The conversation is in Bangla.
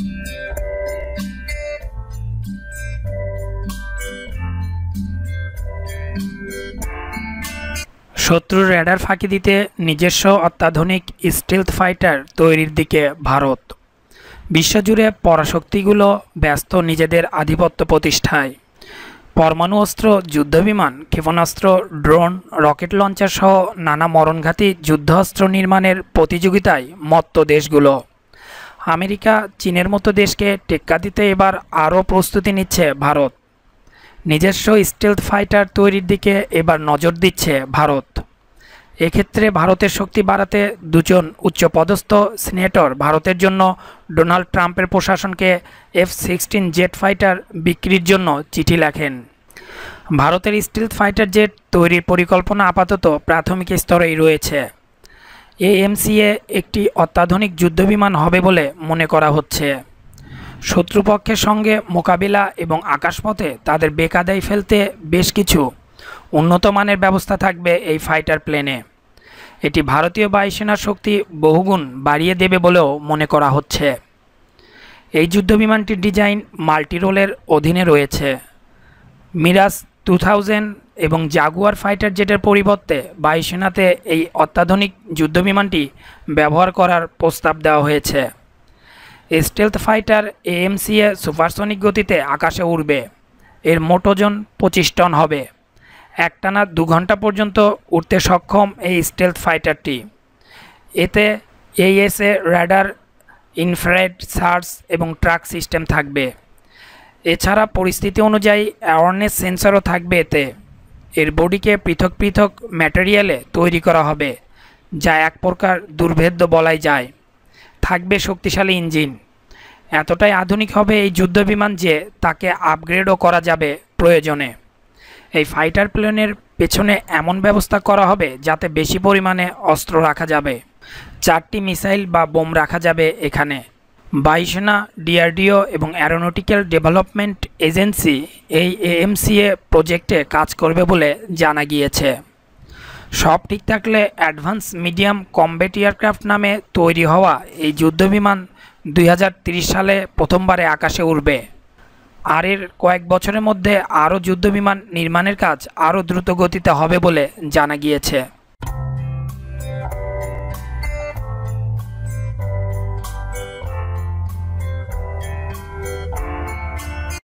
শত্রুর রেডার ফাঁকি দিতে নিজস্ব অত্যাধুনিক স্টিলথ ফাইটার তৈরির দিকে ভারত বিশ্বজুড়ে পরাশক্তিগুলো ব্যস্ত নিজেদের আধিপত্য প্রতিষ্ঠায় পরমাণু অস্ত্র যুদ্ধবিমান ক্ষেপণাস্ত্র ড্রোন রকেট লঞ্চার সহ নানা মরণঘাতী যুদ্ধাস্ত্র নির্মাণের প্রতিযোগিতায় মত্ত দেশগুলো আমেরিকা চীনের মতো দেশকে টেক্কা দিতে এবার আরও প্রস্তুতি নিচ্ছে ভারত নিজস্ব স্টেলথ ফাইটার তৈরির দিকে এবার নজর দিচ্ছে ভারত এক্ষেত্রে ভারতের শক্তি বাড়াতে দুজন উচ্চপদস্থ সিনেটর ভারতের জন্য ডোনাল্ড ট্রাম্পের প্রশাসনকে এফ সিক্সটিন জেট ফাইটার বিক্রির জন্য চিঠি লেখেন ভারতের স্টিলথ ফাইটার জেট তৈরির পরিকল্পনা আপাতত প্রাথমিক স্তরেই রয়েছে এএমসিএ একটি অত্যাধুনিক যুদ্ধবিমান হবে বলে মনে করা হচ্ছে শত্রুপক্ষের সঙ্গে মোকাবিলা এবং আকাশপথে তাদের বেকাদায় ফেলতে বেশ কিছু উন্নত মানের ব্যবস্থা থাকবে এই ফাইটার প্লেনে এটি ভারতীয় বায়ুসেনার শক্তি বহুগুণ বাড়িয়ে দেবে বলেও মনে করা হচ্ছে এই যুদ্ধবিমানটির ডিজাইন মাল্টিরোলের অধীনে রয়েছে মিরাজ টু থাউজেন্ড এবং জাগুয়ার ফাইটার জেটের পরিবর্তে বায়ুসেনাতে এই অত্যাধুনিক যুদ্ধবিমানটি ব্যবহার করার প্রস্তাব দেওয়া হয়েছে স্টেলথ ফাইটার এএমসিএ সুপারসনিক গতিতে আকাশে উড়বে এর মোটোজন পঁচিশ টন হবে একটানা দু ঘন্টা পর্যন্ত উঠতে সক্ষম এই স্টেলথ ফাইটারটি এতে এইএসএ র্যাডার ইনফ্রেড সার্চ এবং ট্রাক সিস্টেম থাকবে এছাড়া পরিস্থিতি অনুযায়ী অ্যাওয়ারনেস সেন্সরও থাকবে এতে এর বডিকে পৃথক পৃথক ম্যাটেরিয়ালে তৈরি করা হবে যা এক প্রকার দুর্ভেদ্য বলাই যায় থাকবে শক্তিশালী ইঞ্জিন এতটাই আধুনিক হবে এই যুদ্ধবিমান যে তাকে আপগ্রেডও করা যাবে প্রয়োজনে এই ফাইটার প্লেনের পেছনে এমন ব্যবস্থা করা হবে যাতে বেশি পরিমাণে অস্ত্র রাখা যাবে চারটি মিসাইল বা বোম রাখা যাবে এখানে বায়ুসেনা ডিআরডিও এবং অ্যারোনটিক্যাল ডেভেলপমেন্ট এজেন্সি এই এএমসিএ প্রজেক্টে কাজ করবে বলে জানা গিয়েছে সব ঠিক থাকলে অ্যাডভান্স মিডিয়াম কম্বেট এয়ারক্রাফট নামে তৈরি হওয়া এই যুদ্ধবিমান দুই সালে প্রথমবারে আকাশে উড়বে আর এর কয়েক বছরের মধ্যে আরও যুদ্ধবিমান নির্মাণের কাজ আরও দ্রুত গতিতে হবে বলে জানা গিয়েছে